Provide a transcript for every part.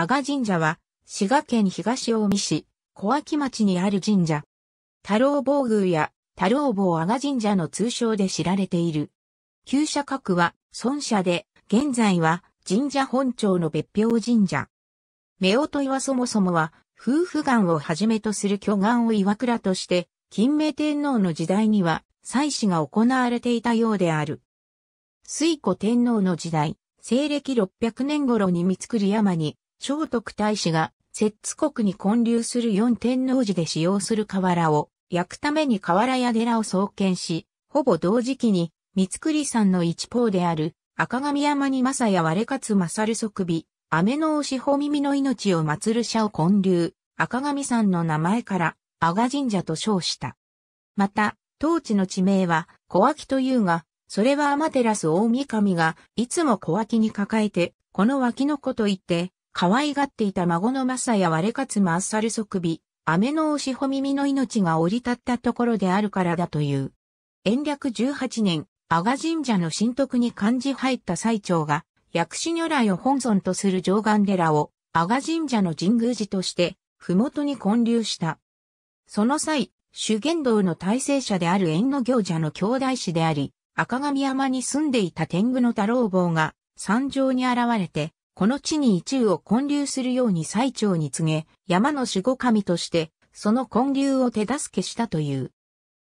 阿賀神社は、滋賀県東近江市、小脇町にある神社。太郎坊宮や太郎坊阿賀神社の通称で知られている。旧社格は、孫社で、現在は神社本庁の別表神社。夫婦岩そもそもは、夫婦岩をはじめとする巨岩を岩倉として、金明天皇の時代には、祭祀が行われていたようである。水古天皇の時代、西暦600年頃に三つり山に聖徳太子が、摂津国に建立する四天王寺で使用する瓦を、焼くために瓦や寺を創建し、ほぼ同時期に、三栗山の一方である、赤神山に正や我勝勝即備、雨の押し穂耳の命を祀る社を建立、赤神山の名前から、阿賀神社と称した。また、当地の地名は、小脇というが、それは天照大神が、いつも小脇に抱えて、この脇の子と言って、可愛がっていた孫のマサや我かつまっさる即備、雨の押しミ耳の命が降り立ったところであるからだという。延暦18年、阿賀神社の神徳に漢字入った最長が、薬師如来を本尊とする上岸寺を、阿賀神社の神宮寺として、麓に建立した。その際、修験道の大成者である縁の行者の兄弟子であり、赤神山に住んでいた天狗の太郎坊が、山上に現れて、この地に一宇を建立するように最長に告げ、山の守護神として、その建立を手助けしたという。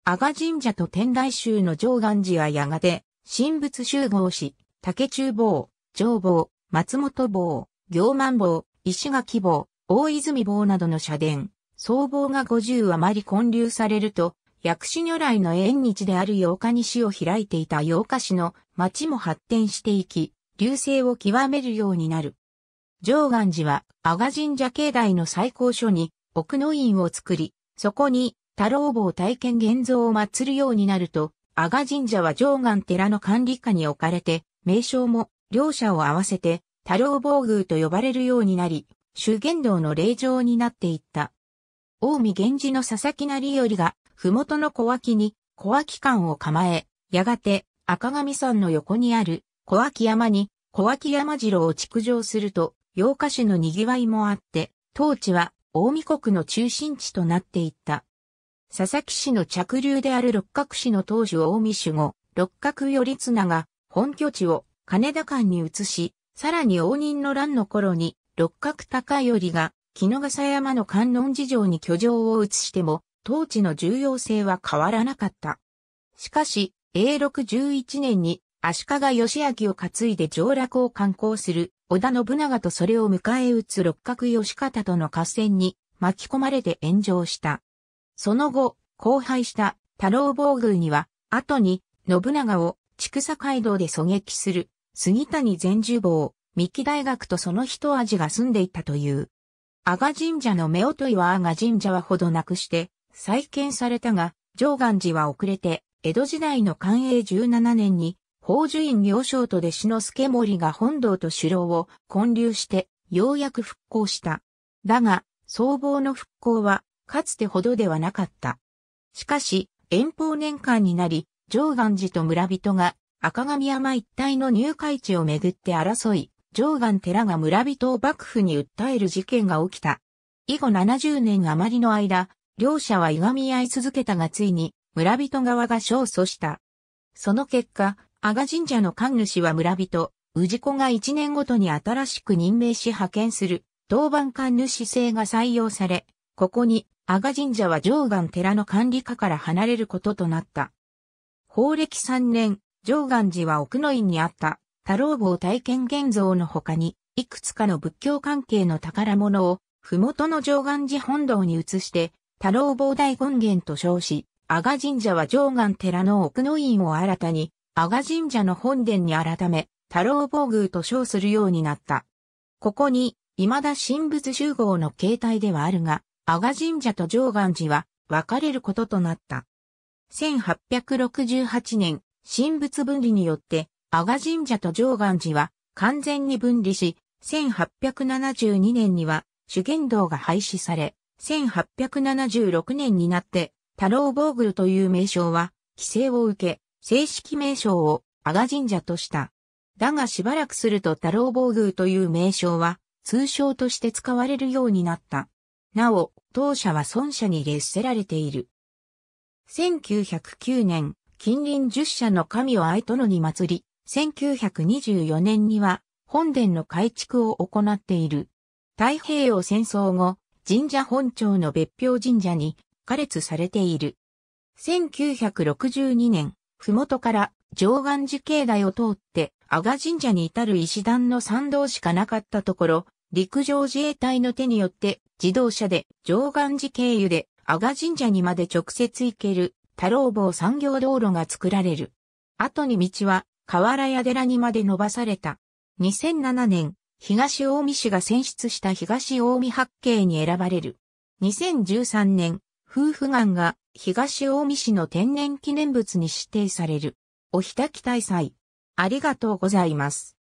阿賀神社と天台宗の上岸寺はやがて、神仏集合し、竹中坊、上坊、松本坊、行満坊、石垣坊、大泉坊などの社殿、僧坊が五十余り建立されると、薬師如来の縁日である八日西を開いていた八日市の町も発展していき、隆盛を極めるようになる。上岸寺は阿賀神社境内の最高所に奥の院を作り、そこに太郎坊体験現像を祀るようになると、阿賀神社は上岸寺の管理下に置かれて、名称も両者を合わせて太郎坊宮と呼ばれるようになり、修験道の霊場になっていった。近江源氏の佐々木成頼が、麓の小脇に小脇館を構え、やがて赤神山の横にある小脇山に小脇山城を築城すると、洋歌手の賑わいもあって、当地は大見国の中心地となっていった。佐々木氏の着流である六角氏の当主大見守護、六角頼綱が本拠地を金田間に移し、さらに応仁の乱の頃に六角高頼が木笠山の観音寺城に居城を移しても、当地の重要性は変わらなかった。しかし、永禄11年に足利義明を担いで上洛を観光する織田信長とそれを迎え撃つ六角義方との合戦に巻き込まれて炎上した。その後、荒廃した太郎防宮には、後に信長を畜作街道で狙撃する杉谷善樹坊、三木大学とその一味が住んでいたという。阿賀神社の夫婦岩阿賀神社はほどなくして再建されたが、上岸寺は遅れて江戸時代の寛永17年に宝珠院行商と弟子の助森が本堂と首領を混流して、ようやく復興した。だが、僧帽の復興は、かつてほどではなかった。しかし、遠方年間になり、上岸寺と村人が赤神山一帯の入会地をめぐって争い、上岸寺が村人を幕府に訴える事件が起きた。以後70年余りの間、両者は歪み合い続けたがついに、村人側が勝訴した。その結果、阿賀神社の神主は村人、氏子が1年ごとに新しく任命し派遣する、当番神主制が採用され、ここに、阿賀神社は上岸寺の管理下から離れることとなった。法暦3年、上岸寺は奥の院にあった、太郎坊体験現像の他に、いくつかの仏教関係の宝物を、麓の上岸寺本堂に移して、太郎坊大権現と称し、阿賀神社は上岸寺の奥の院を新たに、阿賀神社の本殿に改め、太郎防宮と称するようになった。ここに、未だ神仏集合の形態ではあるが、阿賀神社と上岸寺は分かれることとなった。1868年、神仏分離によって、阿賀神社と上岸寺は完全に分離し、1872年には主言道が廃止され、1876年になって、太郎防具という名称は、規制を受け、正式名称を阿賀神社とした。だがしばらくすると太郎防宮という名称は通称として使われるようになった。なお、当社は孫社に列せられている。1909年、近隣十社の神を愛殿に祭り、1924年には本殿の改築を行っている。太平洋戦争後、神社本庁の別表神社に加列されている。1962年、ふもとから上岸寺境内を通って、阿賀神社に至る石段の参道しかなかったところ、陸上自衛隊の手によって自動車で上岸寺経由で阿賀神社にまで直接行ける太郎坊産業道路が作られる。後に道は河原屋寺にまで伸ばされた。2007年、東大見市が選出した東大見八景に選ばれる。2013年、夫婦岩が東近江市の天然記念物に指定される。おひたき大祭。ありがとうございます。